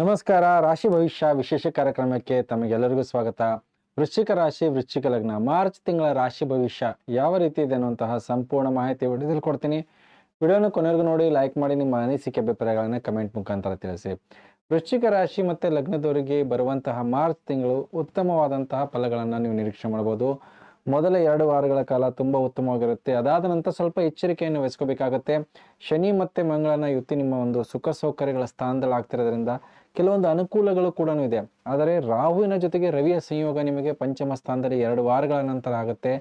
ನಮಸ್ಕಾರ ರಾಶಿ ಭವಿಷ್ಯ ವಿಶೇಷ ಕಾರ್ಯಕ್ರಮಕ್ಕೆ ತಮಗೆಲ್ಲರಿಗೂ ಸ್ವಾಗತ ವೃಶ್ಚಿಕ ರಾಶಿ ವೃಶ್ಚಿಕ ಲಗ್ನ ಮಾರ್ಚ್ ತಿಂಗಳ ರಾಶಿ ಭವಿಷ್ಯ ಯಾವ ರೀತಿ ಇದೆ ಅನ್ನುವಂತಹ ಸಂಪೂರ್ಣ ಮಾಹಿತಿ ವಿಡಿಯೋದಲ್ಲಿ ಕೊಡ್ತೀನಿ ವಿಡಿಯೋನ ಕೊನೆಗೂ ನೋಡಿ ಲೈಕ್ ಮಾಡಿ ನಿಮ್ಮ ಅನಿಸಿಕೆ ಅಭಿಪ್ರಾಯಗಳನ್ನ ಕಮೆಂಟ್ ಮುಖಾಂತರ ತಿಳಿಸಿ ವೃಶ್ಚಿಕ ರಾಶಿ ಮತ್ತೆ ಲಗ್ನದವರಿಗೆ ಬರುವಂತಹ ಮಾರ್ಚ್ ತಿಂಗಳು ಉತ್ತಮವಾದಂತಹ ಫಲಗಳನ್ನು ನೀವು ನಿರೀಕ್ಷೆ ಮಾಡಬಹುದು ಮೊದಲ ಎರಡು ವಾರಗಳ ಕಾಲ ತುಂಬಾ ಉತ್ತಮವಾಗಿರುತ್ತೆ ಅದಾದ ನಂತರ ಸ್ವಲ್ಪ ಎಚ್ಚರಿಕೆಯನ್ನು ವಹಿಸ್ಕೋಬೇಕಾಗತ್ತೆ ಶನಿ ಮತ್ತೆ ಮಂಗಳನ ಯುತಿ ನಿಮ್ಮ ಒಂದು ಸುಖ ಸೌಕರ್ಯಗಳ ಸ್ಥಾನದಲ್ಲಿ ಆಗ್ತಿರೋದ್ರಿಂದ ಕೆಲವೊಂದು ಅನುಕೂಲಗಳು ಕೂಡ ಇದೆ ಆದರೆ ರಾಹುವಿನ ಜೊತೆಗೆ ರವಿಯ ಸಂಯೋಗ ನಿಮಗೆ ಪಂಚಮ ಸ್ಥಾನದಲ್ಲಿ ಎರಡು ವಾರಗಳ ನಂತರ ಆಗುತ್ತೆ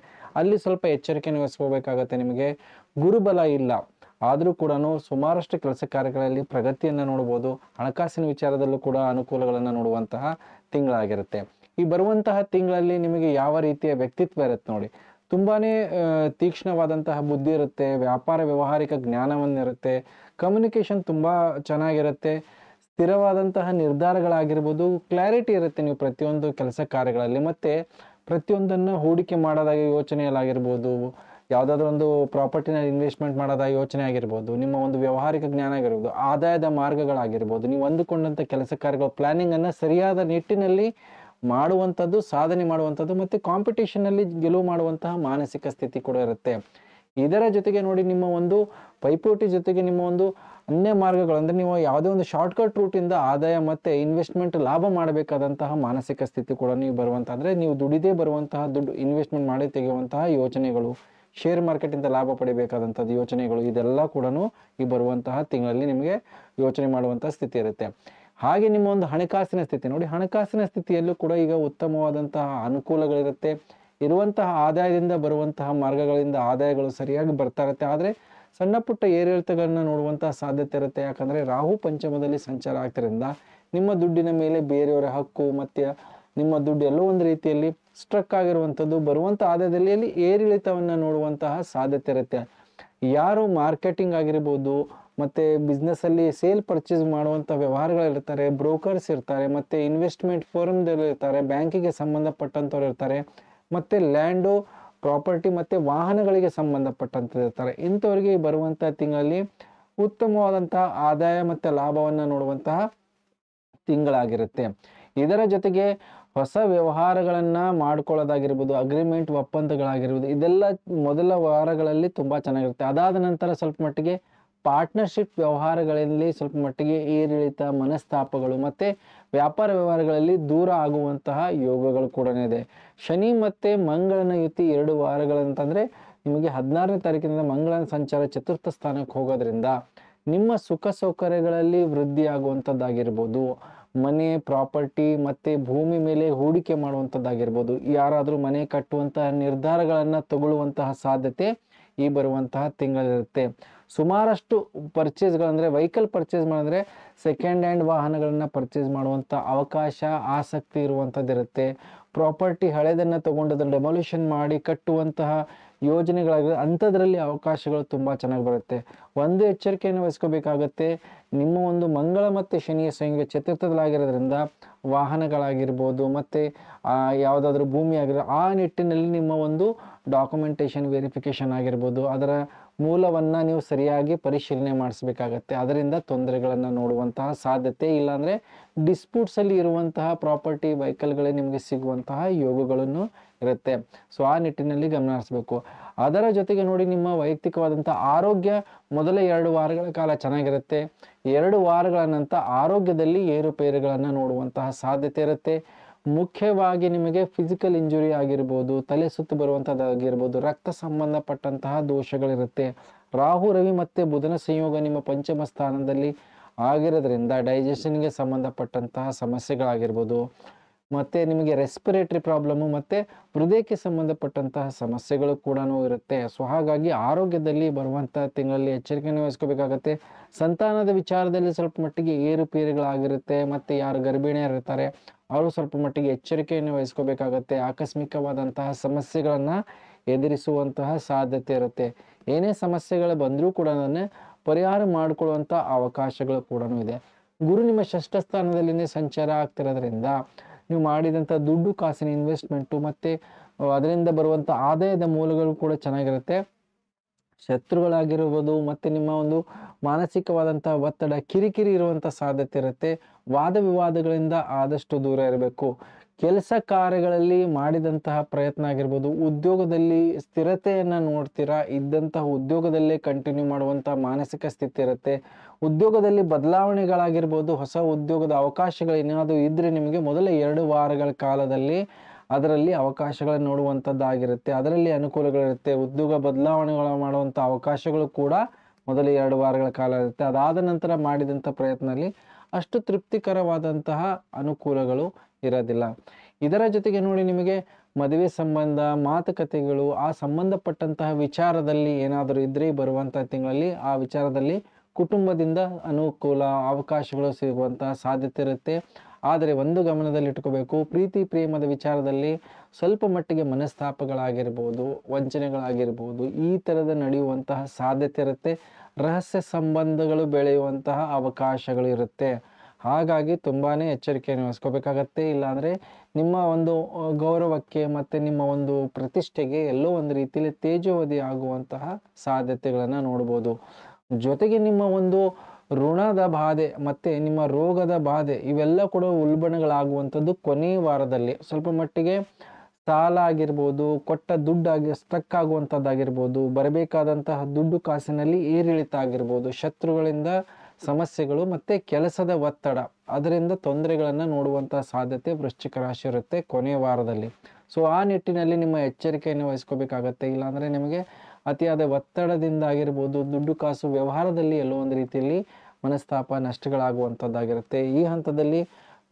ಅಲ್ಲಿ ಸ್ವಲ್ಪ ಎಚ್ಚರಿಕೆಯನ್ನು ವಹಿಸ್ಕೋಬೇಕಾಗತ್ತೆ ನಿಮಗೆ ಗುರುಬಲ ಇಲ್ಲ ಆದರೂ ಕೂಡ ಸುಮಾರಷ್ಟು ಕೆಲಸ ಕಾರ್ಯಗಳಲ್ಲಿ ಪ್ರಗತಿಯನ್ನು ನೋಡ್ಬೋದು ಹಣಕಾಸಿನ ವಿಚಾರದಲ್ಲೂ ಕೂಡ ಅನುಕೂಲಗಳನ್ನು ನೋಡುವಂತಹ ತಿಂಗಳಾಗಿರುತ್ತೆ ಈ ಬರುವಂತಹ ತಿಂಗಳಲ್ಲಿ ನಿಮಗೆ ಯಾವ ರೀತಿಯ ವ್ಯಕ್ತಿತ್ವ ಇರುತ್ತೆ ನೋಡಿ ತುಂಬಾ ತೀಕ್ಷ್ಣವಾದಂತಹ ಬುದ್ಧಿ ಇರುತ್ತೆ ವ್ಯಾಪಾರ ವ್ಯವಹಾರಿಕ ಜ್ಞಾನವನ್ನಿರುತ್ತೆ ಕಮ್ಯುನಿಕೇಷನ್ ತುಂಬ ಚೆನ್ನಾಗಿರುತ್ತೆ ಸ್ಥಿರವಾದಂತಹ ನಿರ್ಧಾರಗಳಾಗಿರ್ಬೋದು ಕ್ಲಾರಿಟಿ ಇರುತ್ತೆ ನೀವು ಪ್ರತಿಯೊಂದು ಕೆಲಸ ಕಾರ್ಯಗಳಲ್ಲಿ ಮತ್ತು ಪ್ರತಿಯೊಂದನ್ನು ಹೂಡಿಕೆ ಮಾಡೋದಾಗ ಯೋಚನೆಯಲ್ಲಾಗಿರ್ಬೋದು ಯಾವುದಾದ್ರೂ ಒಂದು ಪ್ರಾಪರ್ಟಿನ ಇನ್ವೆಸ್ಟ್ಮೆಂಟ್ ಮಾಡೋದಾಗಿ ಯೋಚನೆ ಆಗಿರ್ಬೋದು ನಿಮ್ಮ ಒಂದು ವ್ಯವಹಾರಿಕ ಜ್ಞಾನ ಆಗಿರ್ಬೋದು ಆದಾಯದ ಮಾರ್ಗಗಳಾಗಿರ್ಬೋದು ನೀವು ಅಂದುಕೊಂಡಂಥ ಕೆಲಸ ಕಾರ್ಯಗಳ ಪ್ಲ್ಯಾನಿಂಗನ್ನು ಸರಿಯಾದ ನಿಟ್ಟಿನಲ್ಲಿ ಮಾಡುವಂಥದ್ದು ಸಾಧನೆ ಮಾಡುವಂಥದ್ದು ಮತ್ತು ಕಾಂಪಿಟೇಷನಲ್ಲಿ ಗೆಲುವು ಮಾಡುವಂತಹ ಮಾನಸಿಕ ಸ್ಥಿತಿ ಕೂಡ ಇರುತ್ತೆ ಇದರ ಜೊತೆಗೆ ನೋಡಿ ನಿಮ್ಮ ಒಂದು ಪೈಪೋಟಿ ಜೊತೆಗೆ ನಿಮ್ಮ ಒಂದು ಅನ್ಯ ಮಾರ್ಗಗಳಂದ್ರೆ ನೀವು ಯಾವುದೇ ಒಂದು ಶಾರ್ಟ್ಕಟ್ ರೂಟಿಂದ ಆದಾಯ ಮತ್ತೆ ಇನ್ವೆಸ್ಟ್ಮೆಂಟ್ ಲಾಭ ಮಾಡಬೇಕಾದಂತಹ ಮಾನಸಿಕ ಸ್ಥಿತಿ ಕೂಡ ನೀವು ಬರುವಂಥ ಅಂದರೆ ನೀವು ದುಡಿದೇ ಬರುವಂತಹ ದುಡ್ಡು ಇನ್ವೆಸ್ಟ್ಮೆಂಟ್ ಮಾಡಿ ತೆಗೆಯುವಂತಹ ಯೋಚನೆಗಳು ಶೇರ್ ಮಾರ್ಕೆಟಿಂದ ಲಾಭ ಪಡಿಬೇಕಾದಂಥದ್ದು ಯೋಚನೆಗಳು ಇದೆಲ್ಲ ಕೂಡ ಈ ಬರುವಂತಹ ತಿಂಗಳಲ್ಲಿ ನಿಮಗೆ ಯೋಚನೆ ಮಾಡುವಂತಹ ಸ್ಥಿತಿ ಇರುತ್ತೆ ಹಾಗೆ ನಿಮ್ಮ ಒಂದು ಹಣಕಾಸಿನ ಸ್ಥಿತಿ ನೋಡಿ ಹಣಕಾಸಿನ ಸ್ಥಿತಿಯಲ್ಲೂ ಕೂಡ ಈಗ ಉತ್ತಮವಾದಂತಹ ಅನುಕೂಲಗಳಿರುತ್ತೆ ಇರುವಂತಹ ಆದಾಯದಿಂದ ಬರುವಂತಹ ಮಾರ್ಗಗಳಿಂದ ಆದಾಯಗಳು ಸರಿಯಾಗಿ ಬರ್ತಾ ಇರುತ್ತೆ ಆದರೆ ಸಣ್ಣ ಪುಟ್ಟ ಏರಿಳಿತಗಳನ್ನ ನೋಡುವಂತಹ ಸಾಧ್ಯತೆ ಇರುತ್ತೆ ಯಾಕಂದರೆ ರಾಹು ಪಂಚಮದಲ್ಲಿ ಸಂಚಾರ ಆಗ್ತಿರೋದ್ರಿಂದ ನಿಮ್ಮ ದುಡ್ಡಿನ ಮೇಲೆ ಬೇರೆಯವರ ಹಕ್ಕು ಮತ್ತೆ ನಿಮ್ಮ ದುಡ್ಡು ಎಲ್ಲೋ ಒಂದು ರೀತಿಯಲ್ಲಿ ಸ್ಟ್ರಕ್ ಆಗಿರುವಂಥದ್ದು ಬರುವಂಥ ಆದಾಯದಲ್ಲಿ ಏರಿಳಿತವನ್ನು ನೋಡುವಂತಹ ಸಾಧ್ಯತೆ ಇರುತ್ತೆ ಯಾರು ಮಾರ್ಕೆಟಿಂಗ್ ಆಗಿರ್ಬೋದು ಬಿಸ್ನೆಸ್ ಅಲ್ಲಿ ಸೇಲ್ ಪರ್ಚೇಸ್ ಮಾಡುವಂಥ ವ್ಯವಹಾರಗಳಿರ್ತಾರೆ ಬ್ರೋಕರ್ಸ್ ಇರ್ತಾರೆ ಮತ್ತೆ ಇನ್ವೆಸ್ಟ್ಮೆಂಟ್ ಇರ್ತಾರೆ ಬ್ಯಾಂಕಿಗೆ ಸಂಬಂಧಪಟ್ಟಂಥವ್ರು ಇರ್ತಾರೆ ಮತ್ತೆ ಲ್ಯಾಂಡು ಪ್ರಾಪರ್ಟಿ ಮತ್ತು ವಾಹನಗಳಿಗೆ ಇರ್ತಾರೆ ಇಂಥವರಿಗೆ ಬರುವಂಥ ತಿಂಗಳಲ್ಲಿ ಉತ್ತಮವಾದಂತಹ ಆದಾಯ ಮತ್ತು ಲಾಭವನ್ನು ನೋಡುವಂತಹ ತಿಂಗಳಾಗಿರುತ್ತೆ ಇದರ ಜೊತೆಗೆ ಹೊಸ ವ್ಯವಹಾರಗಳನ್ನು ಮಾಡ್ಕೊಳ್ಳೋದಾಗಿರ್ಬೋದು ಅಗ್ರಿಮೆಂಟ್ ಒಪ್ಪಂದಗಳಾಗಿರ್ಬೋದು ಇದೆಲ್ಲ ಮೊದಲ ವಾರಗಳಲ್ಲಿ ತುಂಬ ಚೆನ್ನಾಗಿರುತ್ತೆ ಅದಾದ ನಂತರ ಸ್ವಲ್ಪ ಮಟ್ಟಿಗೆ ಪಾರ್ಟ್ನರ್ಶಿಪ್ ವ್ಯವಹಾರಗಳಲ್ಲಿ ಸ್ವಲ್ಪ ಮಟ್ಟಿಗೆ ಏರಿಳಿತ ಮನಸ್ತಾಪಗಳು ಮತ್ತು ವ್ಯಾಪಾರ ವ್ಯವಹಾರಗಳಲ್ಲಿ ದೂರ ಆಗುವಂತಹ ಯೋಗಗಳು ಕೂಡ ಇದೆ ಶನಿ ಮತ್ತು ಮಂಗಳನ ಯುತಿ ಎರಡು ವಾರಗಳಂತಂದರೆ ನಿಮಗೆ ಹದಿನಾರನೇ ತಾರೀಕಿನಿಂದ ಮಂಗಳನ ಸಂಚಾರ ಚತುರ್ಥ ಸ್ಥಾನಕ್ಕೆ ಹೋಗೋದ್ರಿಂದ ನಿಮ್ಮ ಸುಖ ಸೌಕರ್ಯಗಳಲ್ಲಿ ವೃದ್ಧಿಯಾಗುವಂಥದ್ದಾಗಿರ್ಬೋದು ಮನೆ ಪ್ರಾಪರ್ಟಿ ಮತ್ತು ಭೂಮಿ ಮೇಲೆ ಹೂಡಿಕೆ ಮಾಡುವಂಥದ್ದಾಗಿರ್ಬೋದು ಯಾರಾದರೂ ಮನೆ ಕಟ್ಟುವಂತಹ ನಿರ್ಧಾರಗಳನ್ನು ತಗೊಳ್ಳುವಂತಹ ಸಾಧ್ಯತೆ ಈ ಬರುವಂತಹ ತಿಂಗಳಿರುತ್ತೆ ಸುಮಾರಷ್ಟು ಪರ್ಚೇಸ್ಗಳಂದರೆ ವೆಹಿಕಲ್ ಪರ್ಚೇಸ್ ಮಾಡಿದ್ರೆ ಸೆಕೆಂಡ್ ಹ್ಯಾಂಡ್ ವಾಹನಗಳನ್ನು ಪರ್ಚೇಸ್ ಮಾಡುವಂಥ ಅವಕಾಶ ಆಸಕ್ತಿ ಇರುವಂಥದ್ದಿರುತ್ತೆ ಪ್ರಾಪರ್ಟಿ ಹಳೆದನ್ನು ತೊಗೊಂಡು ಅದನ್ನು ಮಾಡಿ ಕಟ್ಟುವಂತಹ ಯೋಜನೆಗಳಾಗಿದೆ ಅಂಥದ್ರಲ್ಲಿ ಅವಕಾಶಗಳು ತುಂಬ ಚೆನ್ನಾಗಿ ಬರುತ್ತೆ ಒಂದು ಎಚ್ಚರಿಕೆಯನ್ನು ವಹಿಸ್ಕೋಬೇಕಾಗತ್ತೆ ನಿಮ್ಮ ಒಂದು ಮಂಗಳ ಮತ್ತು ಶನಿಯ ಸಂಯೋಗ ಚತುರ್ಥದಲ್ಲಾಗಿರೋದ್ರಿಂದ ವಾಹನಗಳಾಗಿರ್ಬೋದು ಮತ್ತು ಯಾವುದಾದ್ರೂ ಭೂಮಿ ಆಗಿರೋ ಆ ನಿಟ್ಟಿನಲ್ಲಿ ನಿಮ್ಮ ಒಂದು ಡಾಕ್ಯುಮೆಂಟೇಷನ್ ವೆರಿಫಿಕೇಷನ್ ಆಗಿರ್ಬೋದು ಅದರ ಮೂಲವನ್ನು ನೀವು ಸರಿಯಾಗಿ ಪರಿಶೀಲನೆ ಮಾಡಿಸ್ಬೇಕಾಗತ್ತೆ ಅದರಿಂದ ತೊಂದರೆಗಳನ್ನು ನೋಡುವಂತಹ ಸಾಧ್ಯತೆ ಇಲ್ಲಾಂದರೆ ಡಿಸ್ಪ್ಯೂಟ್ಸಲ್ಲಿ ಇರುವಂತಹ ಪ್ರಾಪರ್ಟಿ ವೆಹಿಕಲ್ಗಳೇ ನಿಮಗೆ ಸಿಗುವಂತಹ ಯೋಗಗಳನ್ನು ಇರುತ್ತೆ ಸೊ ಆ ನಿಟ್ಟಿನಲ್ಲಿ ಗಮನ ಹರಿಸಬೇಕು ಅದರ ಜೊತೆಗೆ ನೋಡಿ ನಿಮ್ಮ ವೈಯಕ್ತಿಕವಾದಂಥ ಆರೋಗ್ಯ ಮೊದಲ ಎರಡು ವಾರಗಳ ಕಾಲ ಚೆನ್ನಾಗಿರುತ್ತೆ ಎರಡು ವಾರಗಳ ನಂತರ ಆರೋಗ್ಯದಲ್ಲಿ ಏರುಪೇರುಗಳನ್ನು ನೋಡುವಂತಹ ಸಾಧ್ಯತೆ ಇರುತ್ತೆ ಮುಖ್ಯವಾಗಿ ನಿಮಗೆ ಫಿಸಿಕಲ್ ಇಂಜುರಿ ಆಗಿರ್ಬೋದು ತಲೆ ಸುತ್ತು ಬರುವಂಥದ್ದಾಗಿರ್ಬೋದು ರಕ್ತ ಸಂಬಂಧಪಟ್ಟಂತಹ ದೋಷಗಳಿರುತ್ತೆ ರಾಹು ರವಿ ಮತ್ತು ಬುಧನ ಸಂಯೋಗ ನಿಮ್ಮ ಪಂಚಮ ಸ್ಥಾನದಲ್ಲಿ ಆಗಿರೋದ್ರಿಂದ ಡೈಜೆಷನ್ಗೆ ಸಂಬಂಧಪಟ್ಟಂತಹ ಸಮಸ್ಯೆಗಳಾಗಿರ್ಬೋದು ಮತ್ತು ನಿಮಗೆ ರೆಸ್ಪಿರೇಟರಿ ಪ್ರಾಬ್ಲಮ್ಮು ಮತ್ತು ಹೃದಯಕ್ಕೆ ಸಂಬಂಧಪಟ್ಟಂತಹ ಸಮಸ್ಯೆಗಳು ಕೂಡ ಇರುತ್ತೆ ಸೊ ಹಾಗಾಗಿ ಆರೋಗ್ಯದಲ್ಲಿ ಬರುವಂಥ ತಿಂಗಳಲ್ಲಿ ಎಚ್ಚರಿಕೆಯನ್ನು ವಹಿಸ್ಕೋಬೇಕಾಗತ್ತೆ ಸಂತಾನದ ವಿಚಾರದಲ್ಲಿ ಸ್ವಲ್ಪ ಮಟ್ಟಿಗೆ ಏರುಪೇರುಗಳಾಗಿರುತ್ತೆ ಮತ್ತು ಯಾರು ಗರ್ಭಿಣಿಯರು ಇರ್ತಾರೆ ಅವರು ಸ್ವಲ್ಪ ಮಟ್ಟಿಗೆ ಎಚ್ಚರಿಕೆಯನ್ನು ವಹಿಸ್ಕೋಬೇಕಾಗತ್ತೆ ಆಕಸ್ಮಿಕವಾದಂತಹ ಸಮಸ್ಯೆಗಳನ್ನು ಎದುರಿಸುವಂತಹ ಸಾಧ್ಯತೆ ಇರುತ್ತೆ ಏನೇ ಸಮಸ್ಯೆಗಳು ಬಂದರೂ ಕೂಡ ನಾನು ಪರಿಹಾರ ಮಾಡಿಕೊಳ್ಳುವಂಥ ಅವಕಾಶಗಳು ಕೂಡ ಇದೆ ಗುರು ನಿಮ್ಮ ಷಷ್ಠ ಸ್ಥಾನದಲ್ಲಿನೇ ಸಂಚಾರ ಆಗ್ತಿರೋದ್ರಿಂದ ನೀವು ಮಾಡಿದಂಥ ದುಡ್ಡು ಕಾಸಿನ ಇನ್ವೆಸ್ಟ್ಮೆಂಟು ಮತ್ತು ಅದರಿಂದ ಬರುವಂಥ ಆದಾಯದ ಮೂಲಗಳು ಕೂಡ ಚೆನ್ನಾಗಿರುತ್ತೆ ಶತ್ರುಗಳಾಗಿರ್ಬೋದು ಮತ್ತು ನಿಮ್ಮ ಒಂದು ಮಾನಸಿಕವಾದಂಥ ಒತ್ತಡ ಕಿರಿಕಿರಿ ಇರುವಂಥ ಸಾಧ್ಯತೆ ಇರುತ್ತೆ ವಾದ ವಿವಾದಗಳಿಂದ ಆದಷ್ಟು ದೂರ ಇರಬೇಕು ಕೆಲಸ ಕಾರ್ಯಗಳಲ್ಲಿ ಮಾಡಿದಂತಹ ಪ್ರಯತ್ನ ಆಗಿರ್ಬೋದು ಉದ್ಯೋಗದಲ್ಲಿ ಸ್ಥಿರತೆಯನ್ನು ನೋಡ್ತೀರಾ ಇದ್ದಂತಹ ಉದ್ಯೋಗದಲ್ಲೇ ಕಂಟಿನ್ಯೂ ಮಾಡುವಂಥ ಮಾನಸಿಕ ಸ್ಥಿತಿ ಇರುತ್ತೆ ಉದ್ಯೋಗದಲ್ಲಿ ಬದಲಾವಣೆಗಳಾಗಿರ್ಬೋದು ಹೊಸ ಉದ್ಯೋಗದ ಅವಕಾಶಗಳು ಏನಾದರೂ ಇದ್ದರೆ ನಿಮಗೆ ಮೊದಲ ಎರಡು ವಾರಗಳ ಕಾಲದಲ್ಲಿ ಅದರಲ್ಲಿ ಅವಕಾಶಗಳನ್ನು ನೋಡುವಂಥದ್ದಾಗಿರುತ್ತೆ ಅದರಲ್ಲಿ ಅನುಕೂಲಗಳಿರುತ್ತೆ ಉದ್ಯೋಗ ಬದಲಾವಣೆಗಳು ಮಾಡುವಂಥ ಅವಕಾಶಗಳು ಕೂಡ ಮೊದಲ ಎರಡು ವಾರಗಳ ಕಾಲ ಇರುತ್ತೆ ಅದಾದ ನಂತರ ಮಾಡಿದಂಥ ಪ್ರಯತ್ನದಲ್ಲಿ ಅಷ್ಟು ತೃಪ್ತಿಕರವಾದಂತಹ ಅನುಕೂಲಗಳು ಇರೋದಿಲ್ಲ ಇದರ ಜೊತೆಗೆ ನೋಡಿ ನಿಮಗೆ ಮದುವೆ ಸಂಬಂಧ ಮಾತುಕತೆಗಳು ಆ ಸಂಬಂಧಪಟ್ಟಂತಹ ವಿಚಾರದಲ್ಲಿ ಏನಾದರೂ ಇದ್ದರೆ ಬರುವಂಥ ತಿಂಗಳಲ್ಲಿ ಆ ವಿಚಾರದಲ್ಲಿ ಕುಟುಂಬದಿಂದ ಅನುಕೂಲ ಅವಕಾಶಗಳು ಸಿಗುವಂತಹ ಸಾಧ್ಯತೆ ಇರುತ್ತೆ ಆದರೆ ಒಂದು ಗಮನದಲ್ಲಿಟ್ಕೋಬೇಕು ಪ್ರೀತಿ ಪ್ರೇಮದ ವಿಚಾರದಲ್ಲಿ ಸ್ವಲ್ಪ ಮಟ್ಟಿಗೆ ಮನಸ್ತಾಪಗಳಾಗಿರ್ಬೋದು ವಂಚನೆಗಳಾಗಿರ್ಬೋದು ಈ ಥರದ ನಡೆಯುವಂತಹ ಸಾಧ್ಯತೆ ಇರುತ್ತೆ ರಹಸ್ಯ ಸಂಬಂಧಗಳು ಬೆಳೆಯುವಂತಹ ಅವಕಾಶಗಳು ಇರುತ್ತೆ ಹಾಗಾಗಿ ತುಂಬಾ ಎಚ್ಚರಿಕೆಯನ್ನು ವಹಿಸ್ಕೋಬೇಕಾಗತ್ತೆ ಇಲ್ಲಾಂದರೆ ನಿಮ್ಮ ಒಂದು ಗೌರವಕ್ಕೆ ಮತ್ತು ನಿಮ್ಮ ಒಂದು ಪ್ರತಿಷ್ಠೆಗೆ ಎಲ್ಲೋ ಒಂದು ರೀತಿಯಲ್ಲಿ ತೇಜೋವಧಿ ಆಗುವಂತಹ ಸಾಧ್ಯತೆಗಳನ್ನು ನೋಡ್ಬೋದು ಜೊತೆಗೆ ನಿಮ್ಮ ಒಂದು ಋಣದ ಬಾಧೆ ಮತ್ತು ನಿಮ್ಮ ರೋಗದ ಬಾಧೆ ಇವೆಲ್ಲ ಕೂಡ ಉಲ್ಬಣಗಳಾಗುವಂಥದ್ದು ಕೊನೆ ವಾರದಲ್ಲಿ ಸ್ವಲ್ಪ ಮಟ್ಟಿಗೆ ಸಾಲ ಆಗಿರ್ಬೋದು ಕೊಟ್ಟ ದುಡ್ಡಾಗಿ ಸ್ಟ್ರಕ್ ಆಗುವಂಥದ್ದಾಗಿರ್ಬೋದು ಬರಬೇಕಾದಂತಹ ದುಡ್ಡು ಕಾಸಿನಲ್ಲಿ ಏರಿಳಿತ ಆಗಿರ್ಬೋದು ಶತ್ರುಗಳಿಂದ ಸಮಸ್ಯೆಗಳು ಮತ್ತು ಕೆಲಸದ ಒತ್ತಡ ಅದರಿಂದ ತೊಂದರೆಗಳನ್ನು ನೋಡುವಂಥ ಸಾಧ್ಯತೆ ವೃಶ್ಚಿಕ ರಾಶಿ ಇರುತ್ತೆ ಕೊನೆಯ ವಾರದಲ್ಲಿ ಸೊ ಆ ನಿಟ್ಟಿನಲ್ಲಿ ನಿಮ್ಮ ಎಚ್ಚರಿಕೆಯನ್ನು ವಹಿಸ್ಕೋಬೇಕಾಗತ್ತೆ ಇಲ್ಲಾಂದರೆ ನಿಮಗೆ ಅತಿಯಾದ ಒತ್ತಡದಿಂದ ಆಗಿರ್ಬೋದು ದುಡ್ಡು ಕಾಸು ವ್ಯವಹಾರದಲ್ಲಿ ಎಲ್ಲೋ ಒಂದು ರೀತಿಯಲ್ಲಿ ಮನಸ್ತಾಪ ನಷ್ಟಗಳಾಗುವಂಥದ್ದಾಗಿರುತ್ತೆ ಈ ಹಂತದಲ್ಲಿ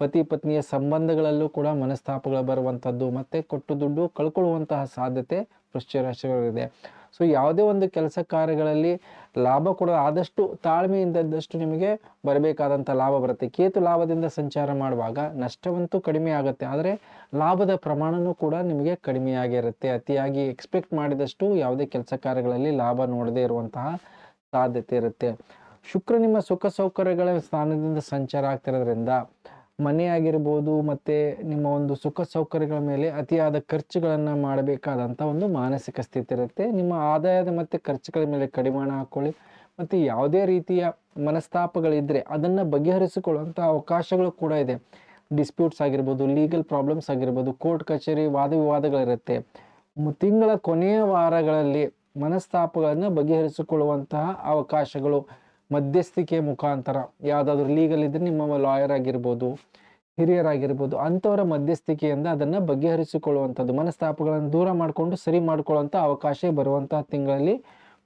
ಪತಿ ಪತ್ನಿಯ ಸಂಬಂಧಗಳಲ್ಲೂ ಕೂಡ ಮನಸ್ತಾಪಗಳು ಬರುವಂಥದ್ದು ಮತ್ತೆ ಕೊಟ್ಟು ದುಡ್ಡು ಕಳ್ಕೊಳ್ಳುವಂತಹ ಸಾಧ್ಯತೆ ವೃಶ್ಚಿಕ ರಾಶಿಗಳಿದೆ ಸೊ ಯಾವುದೇ ಒಂದು ಕೆಲಸ ಕಾರ್ಯಗಳಲ್ಲಿ ಲಾಭ ಕೂಡ ಆದಷ್ಟು ತಾಳ್ಮೆಯಿಂದ ಇದ್ದಷ್ಟು ನಿಮಗೆ ಬರಬೇಕಾದಂಥ ಲಾಭ ಬರುತ್ತೆ ಕೇತು ಲಾಭದಿಂದ ಸಂಚಾರ ಮಾಡುವಾಗ ನಷ್ಟವಂತೂ ಕಡಿಮೆ ಆಗುತ್ತೆ ಆದರೆ ಲಾಭದ ಪ್ರಮಾಣವೂ ಕೂಡ ನಿಮಗೆ ಕಡಿಮೆಯಾಗಿರುತ್ತೆ ಅತಿಯಾಗಿ ಎಕ್ಸ್ಪೆಕ್ಟ್ ಮಾಡಿದಷ್ಟು ಯಾವುದೇ ಕೆಲಸ ಕಾರ್ಯಗಳಲ್ಲಿ ಲಾಭ ನೋಡದೇ ಇರುವಂತಹ ಸಾಧ್ಯತೆ ಇರುತ್ತೆ ಶುಕ್ರ ನಿಮ್ಮ ಸುಖ ಸೌಕರ್ಯಗಳ ಸ್ಥಾನದಿಂದ ಸಂಚಾರ ಆಗ್ತಿರೋದ್ರಿಂದ ಮನೆ ಆಗಿರ್ಬೋದು ಮತ್ತು ನಿಮ್ಮ ಒಂದು ಸುಖ ಸೌಕರ್ಯಗಳ ಮೇಲೆ ಅತಿಯಾದ ಖರ್ಚುಗಳನ್ನು ಮಾಡಬೇಕಾದಂಥ ಒಂದು ಮಾನಸಿಕ ಸ್ಥಿತಿ ಇರುತ್ತೆ ನಿಮ್ಮ ಆದಾಯದ ಮತ್ತು ಖರ್ಚುಗಳ ಮೇಲೆ ಕಡಿವಾಣ ಹಾಕ್ಕೊಳ್ಳಿ ಮತ್ತು ಯಾವುದೇ ರೀತಿಯ ಮನಸ್ತಾಪಗಳಿದ್ದರೆ ಅದನ್ನು ಬಗೆಹರಿಸಿಕೊಳ್ಳುವಂಥ ಅವಕಾಶಗಳು ಕೂಡ ಇದೆ ಡಿಸ್ಪ್ಯೂಟ್ಸ್ ಆಗಿರ್ಬೋದು ಲೀಗಲ್ ಪ್ರಾಬ್ಲಮ್ಸ್ ಆಗಿರ್ಬೋದು ಕೋರ್ಟ್ ಕಚೇರಿ ವಾದ ವಿವಾದಗಳಿರುತ್ತೆ ತಿಂಗಳ ಕೊನೆಯ ವಾರಗಳಲ್ಲಿ ಮನಸ್ತಾಪಗಳನ್ನು ಬಗೆಹರಿಸಿಕೊಳ್ಳುವಂತಹ ಅವಕಾಶಗಳು ಮಧ್ಯಸ್ಥಿಕೆ ಮುಖಾಂತರ ಯಾವುದಾದ್ರೂ ಲೀಗಲ್ ಇದ್ರೆ ನಿಮ್ಮ ಲಾಯರ್ ಆಗಿರ್ಬೋದು ಹಿರಿಯರಾಗಿರ್ಬೋದು ಅಂಥವರ ಮಧ್ಯಸ್ಥಿಕೆಯಿಂದ ಅದನ್ನು ಬಗೆಹರಿಸಿಕೊಳ್ಳುವಂಥದ್ದು ಮನಸ್ತಾಪಗಳನ್ನು ದೂರ ಮಾಡಿಕೊಂಡು ಸರಿ ಮಾಡಿಕೊಳ್ಳುವಂಥ ಅವಕಾಶ ಬರುವಂತಹ ತಿಂಗಳಲ್ಲಿ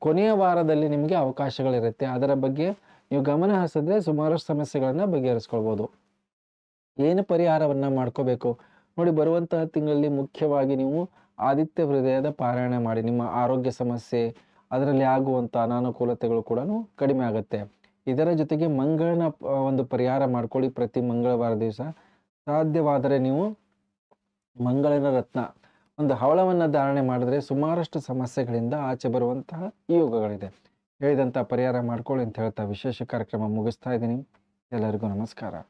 ಕೊನೆಯ ವಾರದಲ್ಲಿ ನಿಮಗೆ ಅವಕಾಶಗಳಿರುತ್ತೆ ಅದರ ಬಗ್ಗೆ ನೀವು ಗಮನ ಹರಿಸಿದ್ರೆ ಸುಮಾರು ಸಮಸ್ಯೆಗಳನ್ನು ಬಗೆಹರಿಸ್ಕೊಳ್ಬೋದು ಏನು ಪರಿಹಾರವನ್ನು ಮಾಡ್ಕೋಬೇಕು ನೋಡಿ ಬರುವಂತಹ ತಿಂಗಳಲ್ಲಿ ಮುಖ್ಯವಾಗಿ ನೀವು ಆದಿತ್ಯ ಹೃದಯದ ಪಾರಾಯಣ ಮಾಡಿ ನಿಮ್ಮ ಆರೋಗ್ಯ ಸಮಸ್ಯೆ ಅದರಲ್ಲಿ ಆಗುವಂಥ ಅನಾನುಕೂಲತೆಗಳು ಕೂಡ ಕಡಿಮೆ ಆಗುತ್ತೆ ಇದರ ಜೊತೆಗೆ ಮಂಗಳನ ಒಂದು ಪರಿಹಾರ ಮಾಡ್ಕೊಳ್ಳಿ ಪ್ರತಿ ಮಂಗಳವಾರ ದಿವಸ ಸಾಧ್ಯವಾದರೆ ನೀವು ಮಂಗಳನ ರತ್ನ ಒಂದು ಹವಳವನ್ನು ಧಾರಣೆ ಮಾಡಿದ್ರೆ ಸುಮಾರಷ್ಟು ಸಮಸ್ಯೆಗಳಿಂದ ಆಚೆ ಬರುವಂತಹ ಯೋಗಗಳಿದೆ ಹೇಳಿದಂಥ ಪರಿಹಾರ ಮಾಡ್ಕೊಳ್ಳಿ ಅಂತ ಹೇಳ್ತಾ ವಿಶೇಷ ಕಾರ್ಯಕ್ರಮ ಮುಗಿಸ್ತಾ ಇದ್ದೀನಿ ಎಲ್ಲರಿಗೂ ನಮಸ್ಕಾರ